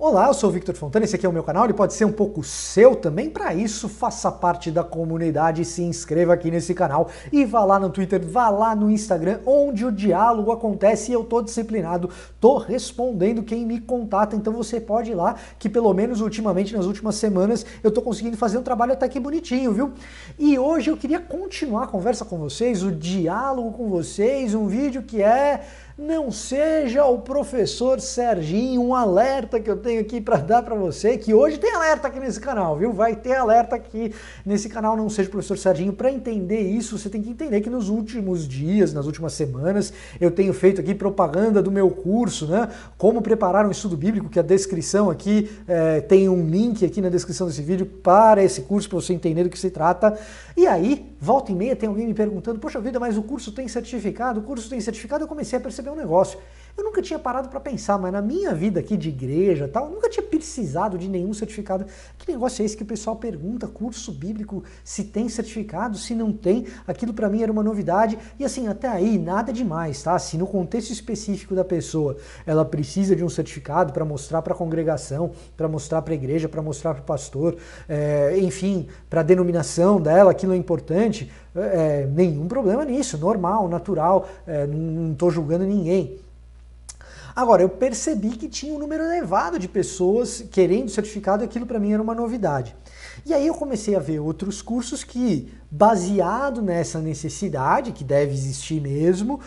Olá, eu sou o Victor Fontana, esse aqui é o meu canal, ele pode ser um pouco seu também. Para isso, faça parte da comunidade, se inscreva aqui nesse canal e vá lá no Twitter, vá lá no Instagram, onde o diálogo acontece e eu tô disciplinado, tô respondendo quem me contata, então você pode ir lá, que pelo menos ultimamente, nas últimas semanas, eu tô conseguindo fazer um trabalho até que bonitinho, viu? E hoje eu queria continuar a conversa com vocês, o diálogo com vocês, um vídeo que é não seja o professor Serginho, um alerta que eu tenho aqui para dar para você, que hoje tem alerta aqui nesse canal, viu? Vai ter alerta aqui nesse canal, não seja o professor Serginho. Para entender isso, você tem que entender que nos últimos dias, nas últimas semanas, eu tenho feito aqui propaganda do meu curso, né? Como preparar um estudo bíblico, que a descrição aqui é, tem um link aqui na descrição desse vídeo para esse curso, para você entender do que se trata. E aí, volta e meia, tem alguém me perguntando, poxa vida, mas o curso tem certificado? O curso tem certificado? Eu comecei a perceber um negócio. Eu nunca tinha parado para pensar, mas na minha vida aqui de igreja tal, nunca tinha precisado de nenhum certificado. Que negócio é esse que o pessoal pergunta, curso bíblico, se tem certificado, se não tem? Aquilo para mim era uma novidade. E assim, até aí, nada demais, tá? Se no contexto específico da pessoa ela precisa de um certificado para mostrar para a congregação, para mostrar para a igreja, para mostrar para o pastor, é, enfim, para a denominação dela, aquilo é importante, é, nenhum problema nisso, normal, natural, é, não estou julgando ninguém. Agora, eu percebi que tinha um número elevado de pessoas querendo certificado e aquilo para mim era uma novidade. E aí eu comecei a ver outros cursos que, baseado nessa necessidade, que deve existir mesmo,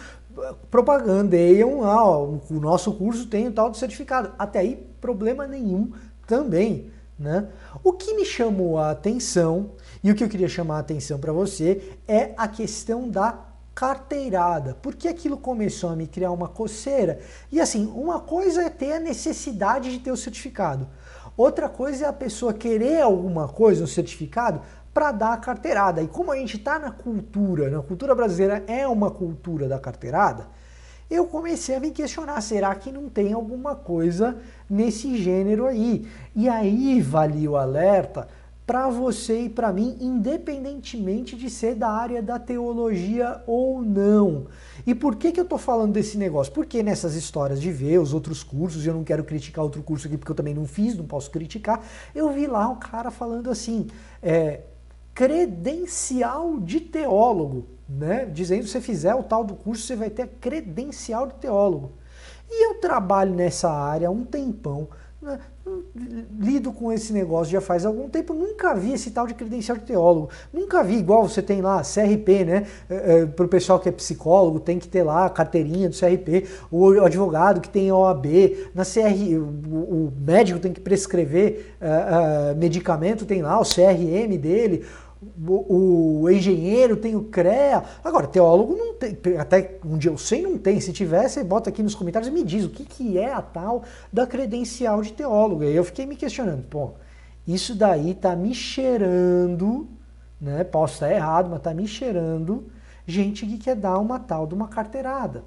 propagandeiam, ah, o nosso curso tem o tal de certificado. Até aí, problema nenhum também. Né? O que me chamou a atenção e o que eu queria chamar a atenção para você é a questão da carteirada. Porque aquilo começou a me criar uma coceira. E assim, uma coisa é ter a necessidade de ter o certificado. Outra coisa é a pessoa querer alguma coisa, um certificado, para dar a carteirada. E como a gente está na cultura, na cultura brasileira é uma cultura da carteirada, eu comecei a me questionar: será que não tem alguma coisa nesse gênero aí? E aí vale o alerta para você e para mim, independentemente de ser da área da teologia ou não. E por que, que eu estou falando desse negócio? Porque nessas histórias de ver os outros cursos, eu não quero criticar outro curso aqui porque eu também não fiz, não posso criticar, eu vi lá um cara falando assim, é, credencial de teólogo, né? Dizendo que se você fizer o tal do curso, você vai ter credencial de teólogo. E eu trabalho nessa área há um tempão, né? lido com esse negócio já faz algum tempo, nunca vi esse tal de credencial de teólogo, nunca vi, igual você tem lá CRP, né? É, é, Para o pessoal que é psicólogo, tem que ter lá a carteirinha do CRP, o advogado que tem OAB, na CR, o, o médico tem que prescrever é, é, medicamento, tem lá o CRM dele o, o engenheiro tem o CREA. Agora, teólogo não tem, até onde eu sei, não tem. Se tiver, você bota aqui nos comentários e me diz o que, que é a tal da credencial de teólogo. E eu fiquei me questionando, pô, isso daí tá me cheirando, né? Posso estar errado, mas tá me cheirando gente que quer dar uma tal de uma carteirada.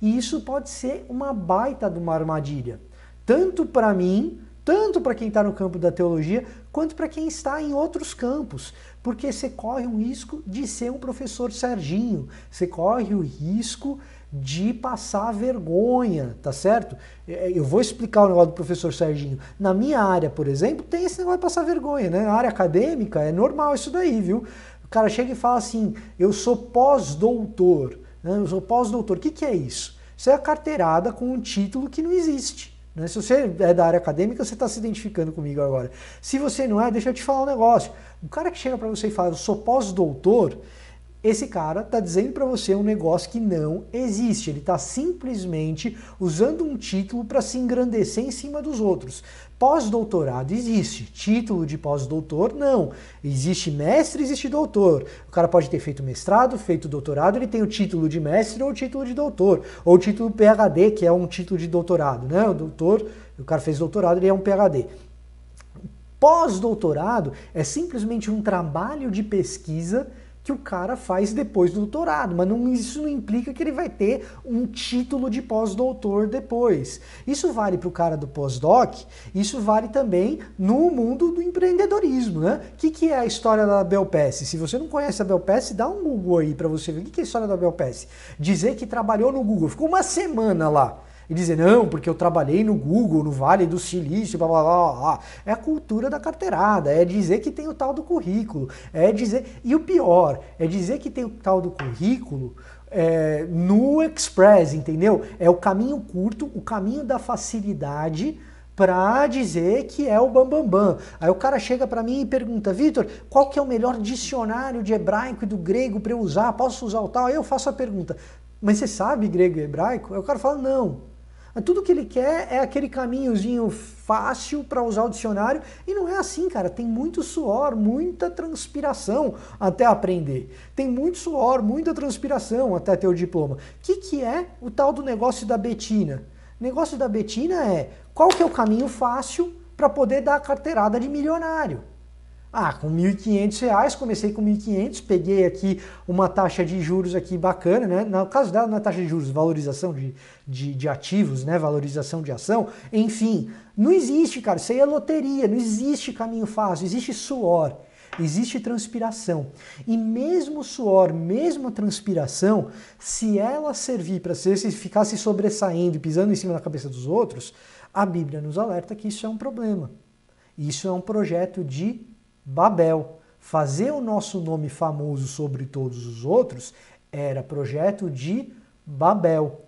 E isso pode ser uma baita de uma armadilha, tanto para mim tanto para quem está no campo da teologia quanto para quem está em outros campos, porque você corre um risco de ser um professor Serginho, você corre o risco de passar vergonha, tá certo? É, é, eu vou explicar o negócio do professor Serginho. Na minha área, por exemplo, tem esse negócio de passar vergonha, né? Na área acadêmica é normal isso daí, viu? O cara chega e fala assim: eu sou pós-doutor, né? eu sou pós-doutor. O que, que é isso? Isso é a carteirada com um título que não existe. Né? Se você é da área acadêmica, você está se identificando comigo agora. Se você não é, deixa eu te falar um negócio. O cara que chega para você e fala, eu sou pós-doutor, esse cara está dizendo para você um negócio que não existe. Ele está simplesmente usando um título para se engrandecer em cima dos outros. Pós-doutorado existe, título de pós-doutor não. Existe mestre, existe doutor. O cara pode ter feito mestrado, feito doutorado, ele tem o título de mestre ou o título de doutor, ou o título PhD, que é um título de doutorado, né? O doutor, o cara fez doutorado, ele é um PhD. Pós-doutorado é simplesmente um trabalho de pesquisa que o cara faz depois do doutorado, mas não, isso não implica que ele vai ter um título de pós-doutor depois. Isso vale para o cara do pós-doc, isso vale também no mundo do empreendedorismo, né? O que, que é a história da Belpesse? Se você não conhece a Belpesse, dá um Google aí para você ver o que, que é a história da Belpesse. Dizer que trabalhou no Google, ficou uma semana lá e dizer, não, porque eu trabalhei no Google, no Vale do Silício, blá blá blá blá. É a cultura da carteirada, é dizer que tem o tal do currículo, é dizer. E o pior, é dizer que tem o tal do currículo é, no Express, entendeu? É o caminho curto, o caminho da facilidade para dizer que é o bambambam. Bam, bam. Aí o cara chega para mim e pergunta, Vitor, qual que é o melhor dicionário de hebraico e do grego para eu usar? Posso usar o tal? Aí eu faço a pergunta, mas você sabe grego e hebraico? Aí o cara fala, não. Tudo que ele quer é aquele caminhozinho fácil para usar o dicionário e não é assim, cara. Tem muito suor, muita transpiração até aprender. Tem muito suor, muita transpiração até ter o diploma. O que, que é o tal do negócio da Betina? O negócio da Betina é qual que é o caminho fácil para poder dar a carteirada de milionário. Ah, com R$ 1.500, comecei com R$ 1.500, peguei aqui uma taxa de juros aqui bacana, né? No caso dela, não é taxa de juros, valorização de, de, de ativos, né? Valorização de ação. Enfim, não existe, cara, isso aí é loteria, não existe caminho fácil, existe suor existe transpiração. E mesmo suor, mesmo transpiração, se ela servir para se ficar se sobressaindo e pisando em cima da cabeça dos outros, a Bíblia nos alerta que isso é um problema. Isso é um projeto de Babel. Fazer o nosso nome famoso sobre todos os outros era projeto de Babel.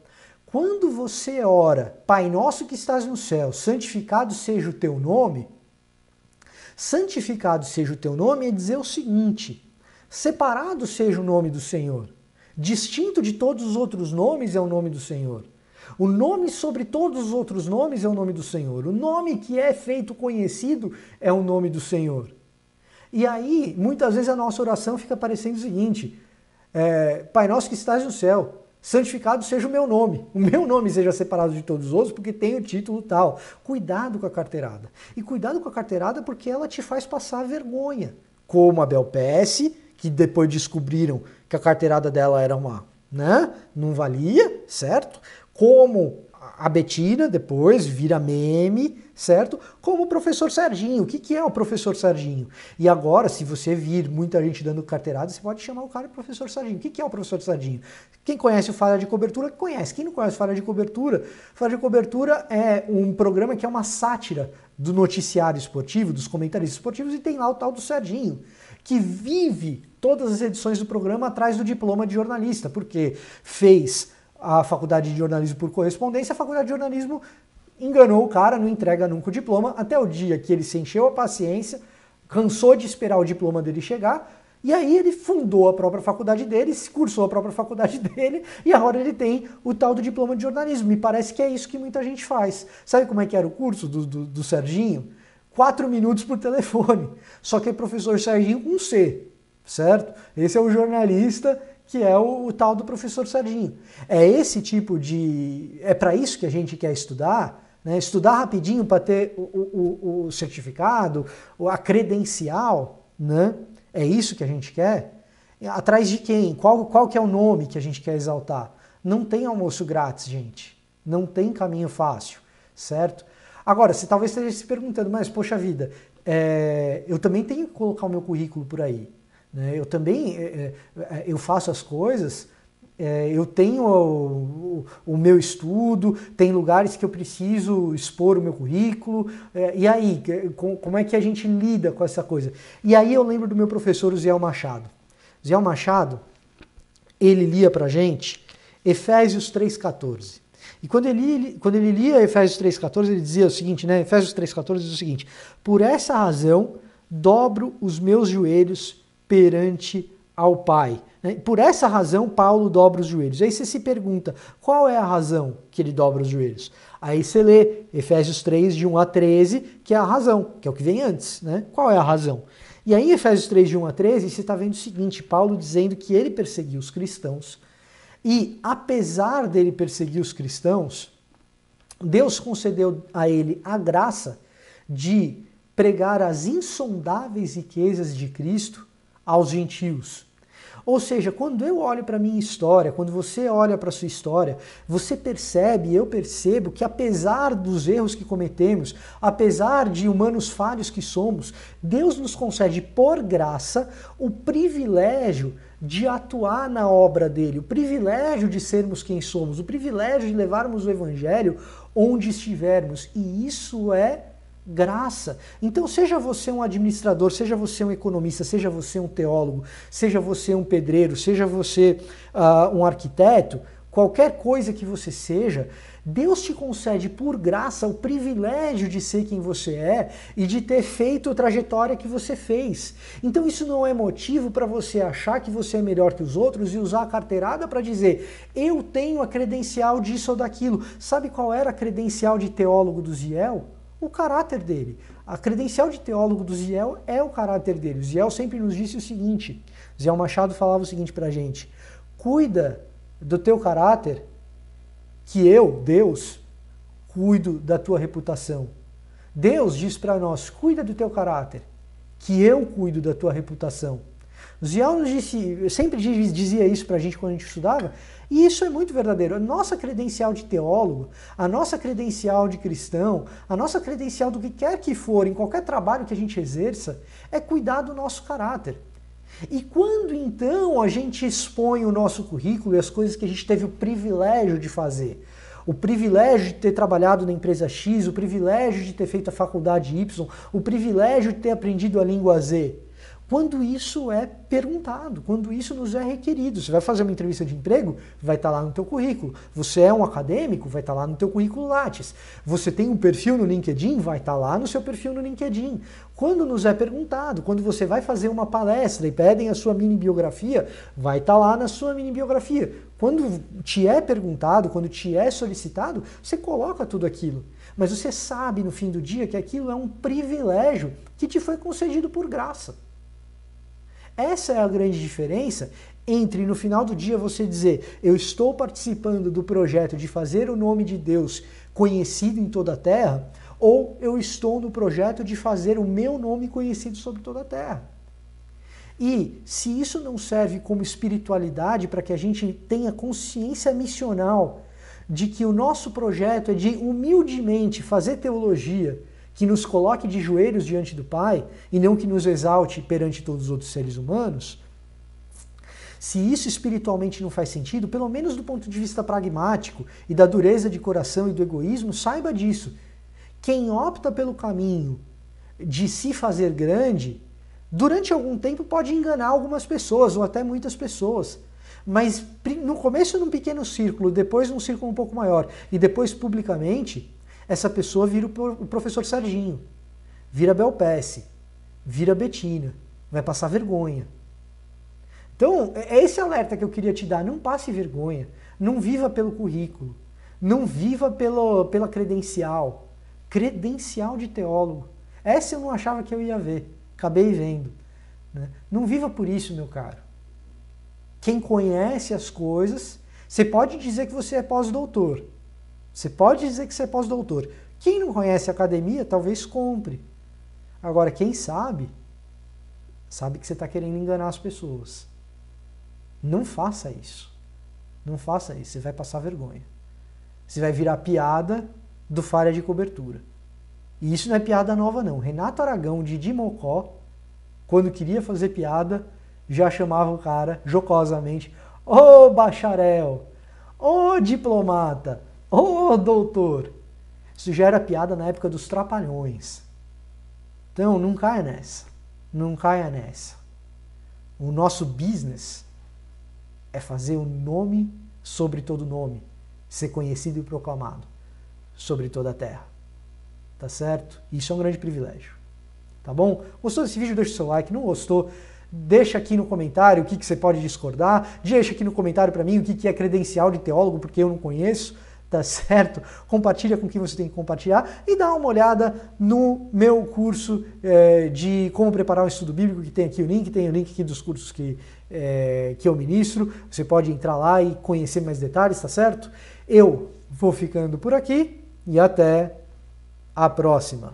Quando você ora, Pai nosso que estás no céu, santificado seja o teu nome, santificado seja o teu nome é dizer o seguinte: separado seja o nome do Senhor. Distinto de todos os outros nomes é o nome do Senhor. O nome sobre todos os outros nomes é o nome do Senhor. O nome que é feito conhecido é o nome do Senhor. E aí, muitas vezes a nossa oração fica parecendo o seguinte: é, Pai nosso que estás no céu, santificado seja o meu nome, o meu nome seja separado de todos os outros, porque tem o título tal. Cuidado com a carteirada. E cuidado com a carteirada porque ela te faz passar vergonha. Como a Bel PS, que depois descobriram que a carteirada dela era uma, né? Não valia, certo? Como a Betina depois vira meme, certo? Como o professor Serginho. O que, que é o professor Serginho? E agora, se você vir muita gente dando carteirada, você pode chamar o cara de professor Serginho. O que, que é o professor Serginho? Quem conhece o Falha de Cobertura, conhece. Quem não conhece o Falha de Cobertura, Falha de Cobertura é um programa que é uma sátira do noticiário esportivo, dos comentaristas esportivos, e tem lá o tal do Serginho, que vive todas as edições do programa atrás do diploma de jornalista, porque fez a faculdade de jornalismo por correspondência, a faculdade de jornalismo enganou o cara, não entrega nunca o diploma, até o dia que ele se encheu a paciência, cansou de esperar o diploma dele chegar, e aí ele fundou a própria faculdade dele, cursou a própria faculdade dele, e agora ele tem o tal do diploma de jornalismo. Me parece que é isso que muita gente faz. Sabe como é que era o curso do, do, do Serginho? Quatro minutos por telefone. Só que é professor Serginho com C, certo? Esse é o jornalista que é o, o tal do professor Sardinho. É esse tipo de. É para isso que a gente quer estudar. Né? Estudar rapidinho para ter o, o, o, certificado, a credencial, né? é isso que a gente quer? Atrás de quem? Qual, qual que é o nome que a gente quer exaltar? Não tem almoço grátis, gente. Não tem caminho fácil, certo? Agora, você talvez esteja se perguntando, mas poxa vida, é, eu também tenho que colocar o meu currículo por aí. Né? Eu também é, é, é, eu faço as coisas, é, eu tenho o, o, o, meu estudo, tem lugares que eu preciso expor o meu currículo. É, e aí, com, como é que a gente lida com essa coisa? E aí eu lembro do meu professor, o Zé Machado. Zé Machado, ele lia para gente Efésios 3,14. E quando ele, ele, quando ele lia Efésios 3,14, ele dizia o seguinte, né? Efésios 3,14 diz o seguinte: Por essa razão dobro os meus joelhos perante ao Pai. Né? Por essa razão, Paulo dobra os joelhos. Aí você se pergunta, qual é a razão que ele dobra os joelhos? Aí você lê Efésios 3, de 1 a 13, que é a razão, que é o que vem antes. Né? Qual é a razão? E aí, em Efésios 3, de 1 a 13, você está vendo o seguinte: Paulo dizendo que ele perseguiu os cristãos, e apesar dele perseguir os cristãos, Deus concedeu a ele a graça de pregar as insondáveis riquezas de Cristo aos gentios. Ou seja, quando eu olho para a minha história, quando você olha para a sua história, você percebe, eu percebo que apesar dos erros que cometemos, apesar de humanos falhos que somos, Deus nos concede por graça o privilégio de atuar na obra dele, o privilégio de sermos quem somos, o privilégio de levarmos o evangelho onde estivermos. E isso é graça. Então, seja você um administrador, seja você um economista, seja você um teólogo, seja você um pedreiro, seja você uh, um arquiteto, qualquer coisa que você seja, Deus te concede por graça o privilégio de ser quem você é e de ter feito a trajetória que você fez. Então isso não é motivo para você achar que você é melhor que os outros e usar a carteirada para dizer eu tenho a credencial disso ou daquilo. Sabe qual era a credencial de teólogo do Ziel? o caráter dele. A credencial de teólogo do Ziel é o caráter dele. O Ziel sempre nos disse o seguinte: Ziel Machado falava o seguinte para a gente: cuida do teu caráter, que eu, Deus, cuido da tua reputação. Deus diz para nós: cuida do teu caráter, que eu cuido da tua reputação. Ziaulo disse, sempre dizia isso para a gente quando a gente estudava, e isso é muito verdadeiro. A nossa credencial de teólogo, a nossa credencial de cristão, a nossa credencial do que quer que for, em qualquer trabalho que a gente exerça, é cuidar do nosso caráter. E quando então a gente expõe o nosso currículo e as coisas que a gente teve o privilégio de fazer, o privilégio de ter trabalhado na empresa X, o privilégio de ter feito a faculdade Y, o privilégio de ter aprendido a língua Z quando isso é perguntado, quando isso nos é requerido. Você vai fazer uma entrevista de emprego, vai estar tá lá no teu currículo. Você é um acadêmico, vai estar tá lá no teu currículo Lattes. Você tem um perfil no LinkedIn, vai estar tá lá no seu perfil no LinkedIn. Quando nos é perguntado, quando você vai fazer uma palestra e pedem a sua mini biografia, vai estar lá na sua mini biografia. Quando te é perguntado, quando te é solicitado, você coloca tudo aquilo. Mas você sabe no fim do dia que aquilo é um privilégio que te foi concedido por graça. Essa é a grande diferença entre no final do dia você dizer eu estou participando do projeto de fazer o nome de Deus conhecido em toda a terra ou eu estou no projeto de fazer o meu nome conhecido sobre toda a terra. E se isso não serve como espiritualidade para que a gente tenha consciência missional de que o nosso projeto é de humildemente fazer teologia que nos coloque de joelhos diante do Pai e não que nos exalte perante todos os outros seres humanos, se isso espiritualmente não faz sentido, pelo menos do ponto de vista pragmático e da dureza de coração e do egoísmo, saiba disso. Quem opta pelo caminho de se fazer grande, durante algum tempo pode enganar algumas pessoas ou até muitas pessoas. Mas no começo num pequeno círculo, depois num círculo um pouco maior e depois publicamente, essa pessoa vira o professor Serginho, vira Belpesse, vira Betina, vai passar vergonha. Então, é, é esse alerta que eu queria te dar. Não passe vergonha. Não viva pelo currículo. Não viva pelo, pela credencial. Credencial de teólogo. Essa eu não achava que eu ia ver. Acabei vendo. Né? Não viva por isso, meu caro. Quem conhece as coisas, você pode dizer que você é pós-doutor. Você pode dizer que você é pós-doutor. Quem não conhece a academia, talvez compre. Agora, quem sabe, sabe que você está querendo enganar as pessoas. Não faça isso. Não faça isso. Você vai passar vergonha. Você vai virar piada do falha de cobertura. E isso não é piada nova, não. Renato Aragão, de Dimocó, quando queria fazer piada, já chamava o cara jocosamente: Ô oh, bacharel! Ô oh, diplomata! Ô, oh, doutor! Isso já era piada na época dos trapalhões. Então, não caia nessa. Não caia nessa. O nosso business é fazer o nome sobre todo nome, ser conhecido e proclamado sobre toda a terra. Tá certo? Isso é um grande privilégio. Tá bom? Gostou desse vídeo? Deixa o seu like. Não gostou? Deixa aqui no comentário o que, que você pode discordar. Deixa aqui no comentário para mim o que, que é credencial de teólogo, porque eu não conheço tá certo? Compartilha com quem você tem que compartilhar e dá uma olhada no meu curso é, de como preparar um estudo bíblico, que tem aqui o link, tem o link aqui dos cursos que, é, que eu ministro. Você pode entrar lá e conhecer mais detalhes, tá certo? Eu vou ficando por aqui e até a próxima.